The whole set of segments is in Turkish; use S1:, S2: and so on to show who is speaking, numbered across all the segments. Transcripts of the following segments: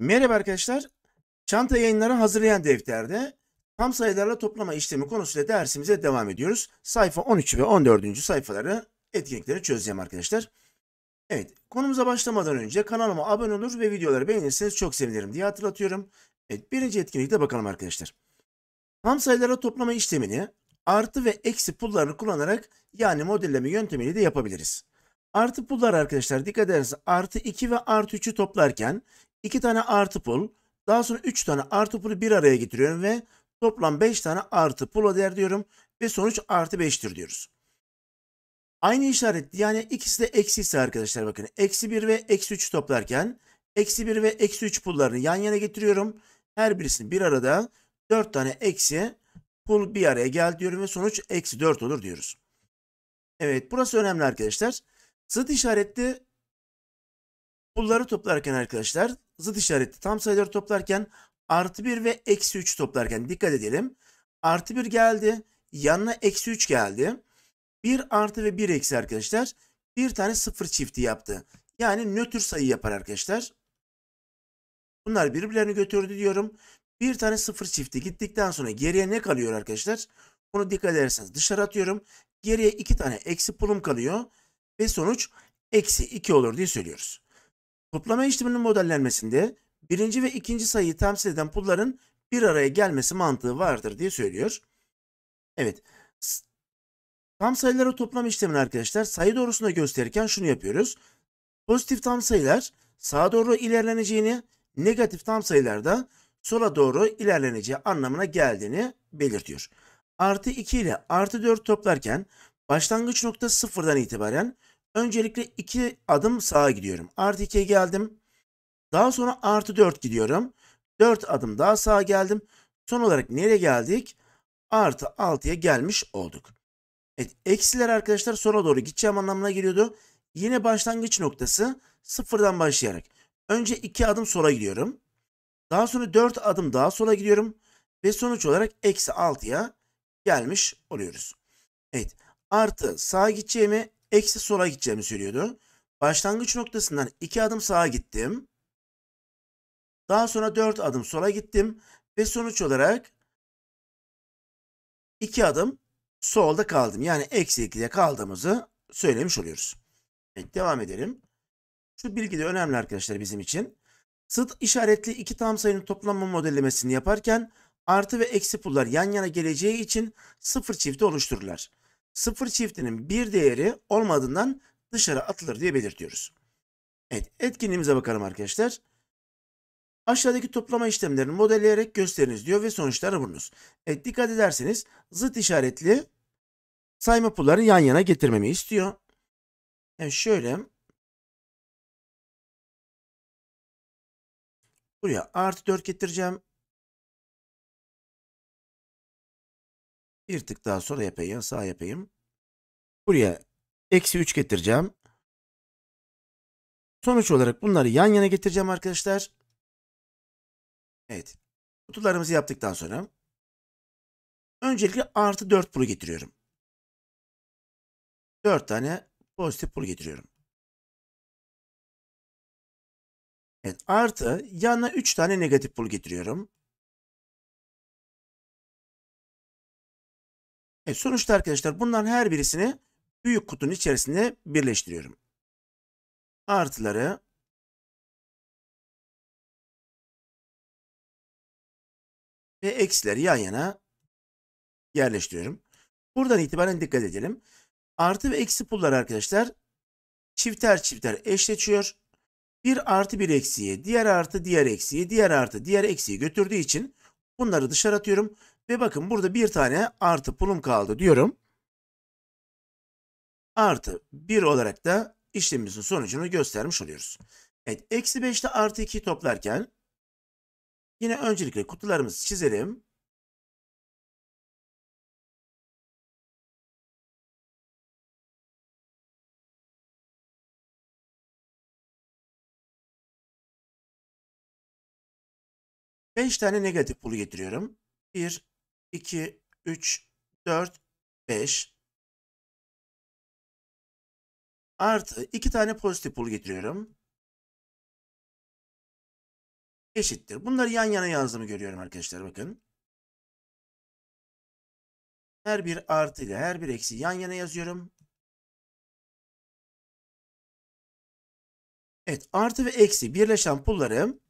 S1: Merhaba arkadaşlar. Çanta yayınları hazırlayan defterde tam sayılarla toplama işlemi konusuyla dersimize devam ediyoruz. Sayfa 13 ve 14. sayfaları etkinlikleri çözeceğim arkadaşlar. Evet konumuza başlamadan önce kanalıma abone olur ve videoları beğenirseniz çok sevinirim diye hatırlatıyorum. Evet birinci etkinlikte bakalım arkadaşlar. Tam sayılarla toplama işlemini artı ve eksi pullarını kullanarak yani modelleme yöntemiyle de yapabiliriz. Artı pullar arkadaşlar dikkat ederseniz artı 2 ve artı 3'ü toplarken 2 tane artı pul, daha sonra 3 tane artı pulu bir araya getiriyorum ve toplam 5 tane artı pula değer diyorum ve sonuç artı 5'tir diyoruz. Aynı işaret yani ikisi de eksi ise arkadaşlar bakın eksi 1 ve eksi 3 toplarken eksi 1 ve eksi 3 pullarını yan yana getiriyorum. Her birisini bir arada 4 tane eksi pul bir araya gel diyorum ve sonuç eksi 4 olur diyoruz. Evet burası önemli arkadaşlar. Zıt işaretli pulları toplarken arkadaşlar zıt işareti tam sayıları toplarken artı 1 ve eksi 3 toplarken dikkat edelim. Artı 1 geldi. Yanına eksi 3 geldi. 1 artı ve 1 eksi arkadaşlar. Bir tane sıfır çifti yaptı. Yani nötr sayı yapar arkadaşlar. Bunlar birbirlerini götürdü diyorum. Bir tane sıfır çifti gittikten sonra geriye ne kalıyor arkadaşlar? Bunu dikkat ederseniz dışarı atıyorum. Geriye iki tane eksi pulum kalıyor. Ve sonuç eksi 2 olur diye söylüyoruz. Toplama işleminin modellenmesinde birinci ve ikinci sayıyı temsil eden pulların bir araya gelmesi mantığı vardır diye söylüyor. Evet. Tam sayıları toplam işlemini arkadaşlar sayı doğrusunda gösterirken şunu yapıyoruz. Pozitif tam sayılar sağa doğru ilerleneceğini, negatif tam sayılar da sola doğru ilerleneceği anlamına geldiğini belirtiyor. Artı 2 ile artı 4 toplarken başlangıç nokta sıfırdan itibaren Öncelikle 2 adım sağa gidiyorum. Artı 2'ye geldim. Daha sonra artı 4 gidiyorum. 4 adım daha sağa geldim. Son olarak nereye geldik? Artı 6'ya gelmiş olduk. Evet eksiler arkadaşlar sola doğru gideceğim anlamına geliyordu. Yine başlangıç noktası sıfırdan başlayarak. Önce 2 adım sola gidiyorum. Daha sonra 4 adım daha sola gidiyorum. Ve sonuç olarak eksi 6'ya gelmiş oluyoruz. Evet artı sağa gideceğimi eksi sola gideceğimi söylüyordu. Başlangıç noktasından 2 adım sağa gittim. Daha sonra 4 adım sola gittim ve sonuç olarak 2 adım solda kaldım. Yani eksi 2'de kaldığımızı söylemiş oluyoruz. Evet devam edelim. Şu bilgi de önemli arkadaşlar bizim için. Sıt işaretli iki tam sayının toplanma modellemesini yaparken artı ve eksi pullar yan yana geleceği için sıfır çifti oluştururlar sıfır çiftinin bir değeri olmadığından dışarı atılır diye belirtiyoruz. Evet etkinliğimize bakalım arkadaşlar. Aşağıdaki toplama işlemlerini modelleyerek gösteriniz diyor ve sonuçları bulunuz.
S2: Evet dikkat ederseniz zıt işaretli sayma pulları yan yana getirmemi istiyor. Evet şöyle. Buraya artı 4 getireceğim. Bir tık daha sonra yapayım, sağ yapayım. Buraya eksi 3 getireceğim. Sonuç olarak bunları yan yana getireceğim arkadaşlar. Evet. Kutularımızı yaptıktan sonra öncelikle artı 4 pul getiriyorum. 4 tane pozitif pul getiriyorum. Evet, artı yanına 3 tane negatif pul getiriyorum. E sonuçta arkadaşlar bunların her birisini büyük kutunun içerisinde birleştiriyorum. Artıları ve eksileri yan yana yerleştiriyorum. Buradan itibaren dikkat edelim. Artı ve eksi
S1: pulları arkadaşlar çifter çifter eşleşiyor. Bir artı bir eksiye, diğer artı diğer eksiye, diğer artı diğer eksiye götürdüğü için bunları dışarı atıyorum. Ve bakın burada bir tane artı pulum kaldı diyorum. Artı 1 olarak da işlemimizin sonucunu göstermiş oluyoruz. Evet eksi 5 ile
S2: artı 2'yi toplarken yine öncelikle kutularımızı çizelim. Beş tane negatif pulu getiriyorum. Bir 2, 3, 4, 5. Artı 2 tane pozitif pul getiriyorum. Eşittir. Bunları yan yana yazdığımı görüyorum arkadaşlar bakın. Her bir artı ile her bir eksi yan yana yazıyorum. Evet artı ve eksi birleşen pullarım.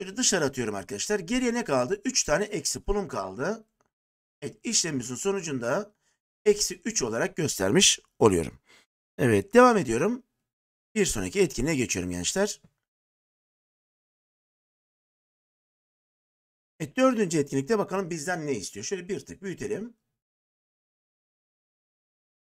S2: Bir dışarı atıyorum arkadaşlar. Geriye ne kaldı? 3 tane eksi pulum kaldı. Evet işlemimizin sonucunda eksi 3 olarak göstermiş oluyorum. Evet devam ediyorum. Bir sonraki etkinliğe geçiyorum gençler. Evet, dördüncü etkinlikte bakalım bizden ne istiyor. Şöyle bir tık büyütelim.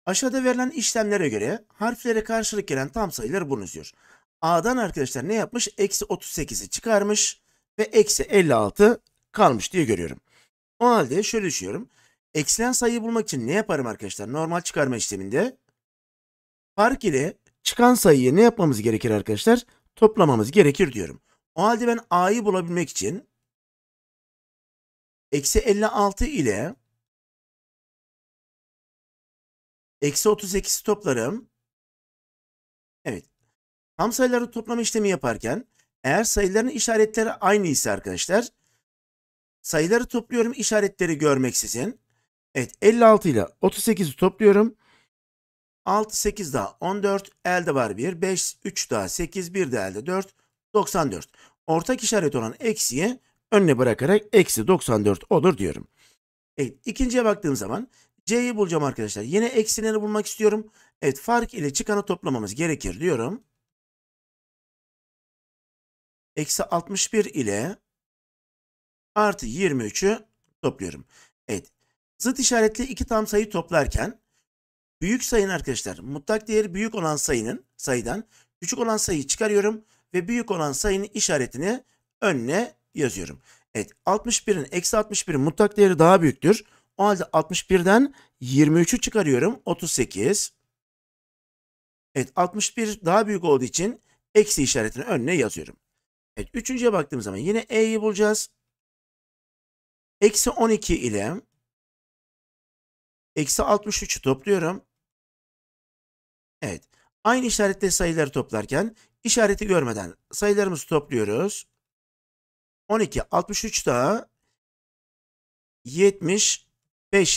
S1: Aşağıda verilen işlemlere göre harflere karşılık gelen tam sayıları bunu istiyor. A'dan arkadaşlar ne yapmış? Eksi 38'i çıkarmış ve eksi 56 kalmış diye görüyorum. O halde şöyle düşünüyorum. Eksilen sayıyı bulmak için ne yaparım arkadaşlar? Normal çıkarma işleminde fark ile çıkan sayıyı ne yapmamız gerekir arkadaşlar? Toplamamız gerekir diyorum. O halde ben a'yı bulabilmek için
S2: eksi 56 ile eksi 38'i toplarım. Evet.
S1: Tam sayıları toplama işlemi yaparken eğer sayıların işaretleri aynı ise arkadaşlar sayıları topluyorum işaretleri görmeksizin. Evet 56 ile 38'i topluyorum. 6, 8 daha 14, elde var 1, 5, 3 daha 8, 1 de elde 4, 94. Ortak işaret olan eksiyi önüne bırakarak eksi 94 olur diyorum. Evet, ikinciye baktığım zaman C'yi bulacağım arkadaşlar. Yine eksileri bulmak istiyorum. Evet, fark ile çıkanı toplamamız gerekir diyorum
S2: eksi 61 ile artı 23'ü topluyorum. Evet. Zıt işaretli iki tam
S1: sayı toplarken büyük sayının arkadaşlar mutlak değeri büyük olan sayının sayıdan küçük olan sayıyı çıkarıyorum ve büyük olan sayının işaretini önüne yazıyorum. Evet 61'in eksi 61'in mutlak değeri daha büyüktür. O halde 61'den 23'ü çıkarıyorum 38. Evet 61 daha büyük olduğu için eksi işaretini önüne yazıyorum. Evet, üçüncüye baktığımız zaman yine e'yi bulacağız.
S2: Eksi 12 ile eksi 63'ü topluyorum. Evet. Aynı işarette sayıları
S1: toplarken işareti görmeden sayılarımızı topluyoruz. 12, 63 daha 75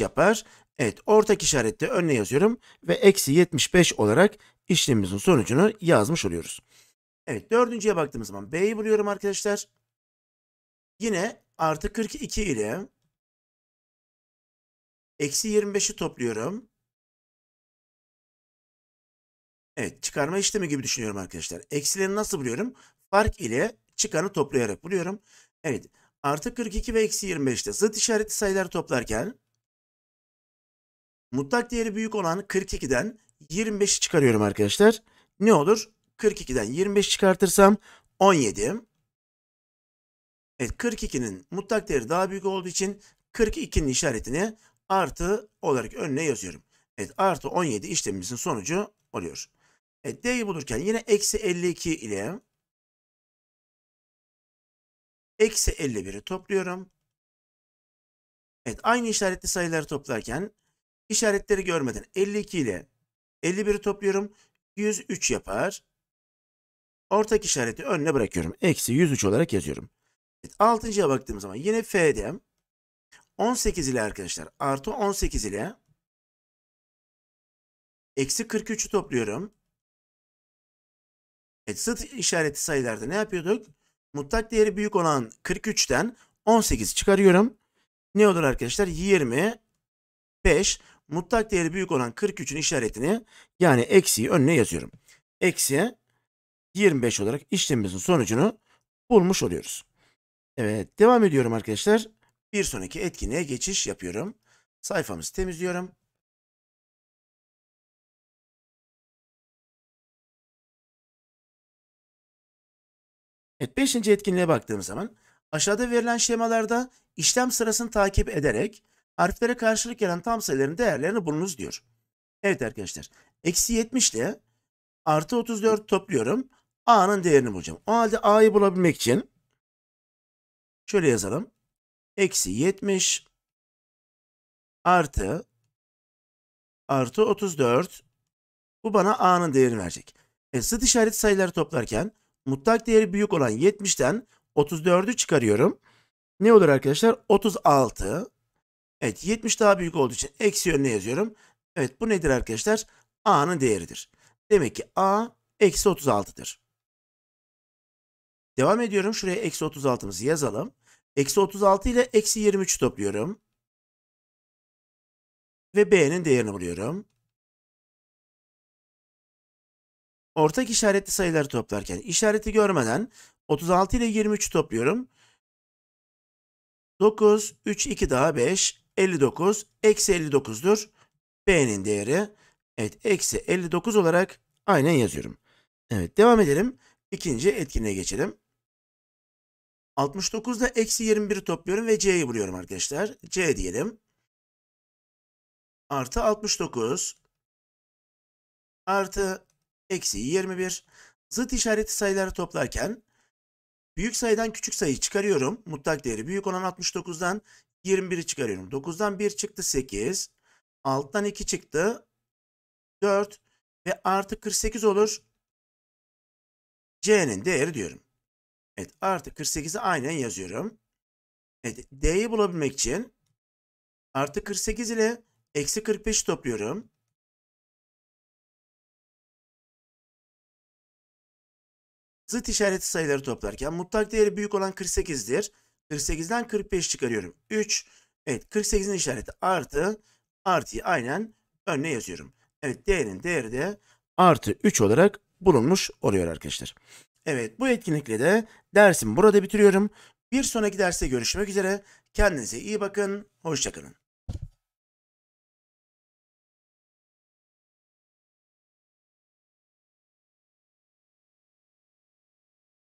S1: yapar. Evet ortak işarette önüne yazıyorum ve eksi 75 olarak işlemimizin sonucunu yazmış oluyoruz. Evet dördüncüye baktığımız zaman B'yi buluyorum arkadaşlar.
S2: Yine artı 42 ile eksi 25'i topluyorum. Evet çıkarma işlemi gibi
S1: düşünüyorum arkadaşlar. Eksileri nasıl buluyorum? Fark ile çıkanı toplayarak buluyorum. Evet artı 42 ve eksi 25'te zıt işaretli sayıları toplarken mutlak değeri büyük olan 42'den 25'i çıkarıyorum arkadaşlar. Ne olur? 42'den 25 çıkartırsam 17. Evet 42'nin mutlak değeri daha büyük olduğu için 42'nin işaretini artı olarak önüne yazıyorum. Evet artı 17 işlemimizin sonucu oluyor. Evet D'yi bulurken yine
S2: eksi 52 ile eksi 51'i topluyorum. Evet aynı işaretli sayıları toplarken
S1: işaretleri görmeden 52 ile 51'i topluyorum. 103 yapar. Ortak işareti önüne bırakıyorum. Eksi 103 olarak yazıyorum. Altıncıya baktığım zaman yine F'de 18 ile arkadaşlar artı 18 ile
S2: eksi 43'ü topluyorum. Evet, zıt işareti sayılarda ne yapıyorduk? Mutlak değeri büyük olan 43'ten
S1: 18 çıkarıyorum. Ne olur arkadaşlar? 25. Mutlak değeri büyük olan 43'ün işaretini yani eksiyi önüne yazıyorum. Eksi 25 olarak işlemimizin sonucunu bulmuş oluyoruz. Evet
S2: devam ediyorum arkadaşlar. Bir sonraki etkinliğe geçiş yapıyorum. Sayfamızı temizliyorum. Evet, beşinci etkinliğe baktığım zaman aşağıda
S1: verilen şemalarda işlem sırasını takip ederek harflere karşılık gelen tam sayıların değerlerini bulunuz diyor. Evet arkadaşlar. Eksi 70 ile artı 34 topluyorum. A'nın değerini bulacağım. O halde A'yı bulabilmek için şöyle yazalım. Eksi 70 artı artı 34 bu bana A'nın değerini verecek. E, zıt işaret sayıları toplarken mutlak değeri büyük olan 70'ten 34'ü çıkarıyorum. Ne olur arkadaşlar? 36. Evet 70 daha büyük olduğu için eksi yönüne yazıyorum. Evet bu nedir arkadaşlar? A'nın değeridir. Demek ki A eksi 36'dır. Devam ediyorum. Şuraya eksi 36'mızı yazalım.
S2: Eksi 36 ile eksi 23 topluyorum. Ve b'nin değerini buluyorum. Ortak
S1: işaretli sayıları toplarken işareti görmeden 36 ile 23 topluyorum. 9, 3, 2 daha 5, 59, eksi 59'dur. B'nin değeri, evet eksi 59 olarak aynen yazıyorum. Evet devam edelim. İkinci etkinliğe geçelim. 69'da eksi 21 topluyorum ve C'yi buluyorum arkadaşlar. C diyelim. Artı 69. Artı eksi 21. Zıt işareti sayıları toplarken büyük sayıdan küçük sayıyı çıkarıyorum. Mutlak değeri büyük olan 69'dan 21'i çıkarıyorum. 9'dan 1 çıktı 8. 6'dan 2 çıktı 4 ve artı 48 olur. C'nin değeri diyorum. Evet artı 48'i aynen yazıyorum.
S2: Evet D'yi bulabilmek için artı 48 ile eksi 45 topluyorum. Zıt işareti sayıları toplarken mutlak değeri büyük olan 48'dir.
S1: 48'den 45 çıkarıyorum. 3. Evet 48'in işareti artı. Artıyı aynen önüne yazıyorum. Evet D'nin değeri de artı 3 olarak bulunmuş oluyor arkadaşlar. Evet bu etkinlikle de dersimi burada bitiriyorum. Bir sonraki derste
S2: görüşmek üzere. Kendinize iyi bakın. Hoşçakalın.